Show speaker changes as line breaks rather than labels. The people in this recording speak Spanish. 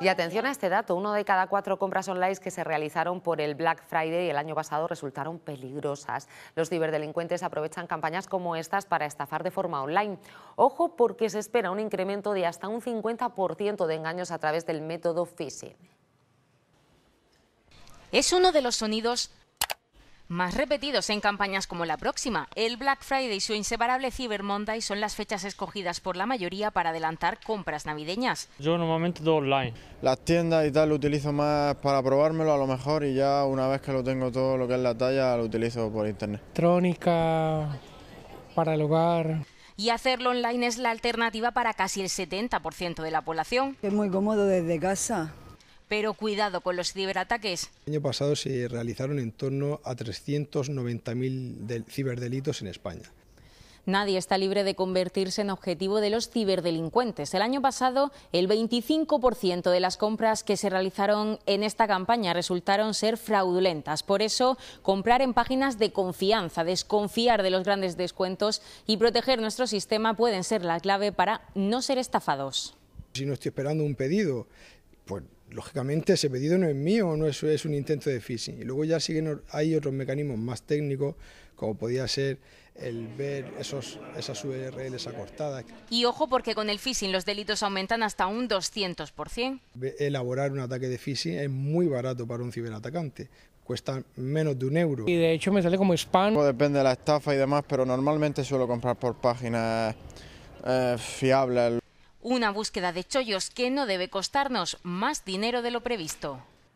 Y atención a este dato, uno de cada cuatro compras online que se realizaron por el Black Friday y el año pasado resultaron peligrosas. Los ciberdelincuentes aprovechan campañas como estas para estafar de forma online. Ojo porque se espera un incremento de hasta un 50% de engaños a través del método phishing. Es uno de los sonidos más repetidos en campañas como la próxima. El Black Friday y su inseparable Cyber Monday son las fechas escogidas por la mayoría para adelantar compras navideñas.
Yo normalmente todo online.
Las tiendas y tal lo utilizo más para probármelo a lo mejor y ya una vez que lo tengo todo lo que es la talla lo utilizo por internet. electrónica para el hogar
y hacerlo online es la alternativa para casi el 70% de la población. Es muy cómodo desde casa pero cuidado con los ciberataques.
El año pasado se realizaron en torno a 390.000 ciberdelitos en España.
Nadie está libre de convertirse en objetivo de los ciberdelincuentes. El año pasado, el 25% de las compras que se realizaron en esta campaña resultaron ser fraudulentas. Por eso, comprar en páginas de confianza, desconfiar de los grandes descuentos y proteger nuestro sistema pueden ser la clave para no ser estafados.
Si no estoy esperando un pedido pues lógicamente ese pedido no es mío, no es, un intento de phishing. Y luego ya siguen, hay otros mecanismos más técnicos, como podía ser el ver esos, esas URLs acortadas.
Y ojo porque con el phishing los delitos aumentan hasta un 200%.
Elaborar un ataque de phishing es muy barato para un ciberatacante cuesta menos de un euro. Y
de hecho me sale como spam. Depende de la estafa y demás, pero normalmente suelo comprar por páginas eh, fiables.
Una búsqueda de chollos que no debe costarnos más dinero de lo previsto.